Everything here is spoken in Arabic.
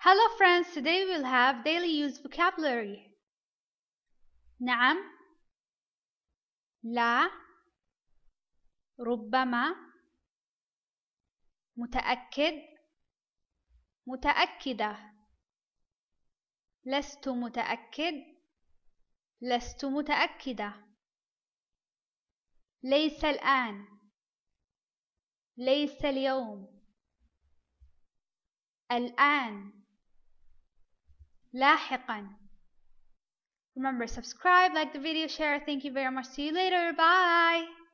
Hello friends, today we'll have daily use vocabulary. نعم لا ربما متأكد متأكدة لست متأكد لست متأكدة ليس الآن ليس اليوم الآن لاحقا Remember, subscribe, like the video, share. Thank you very much. See you later. Bye.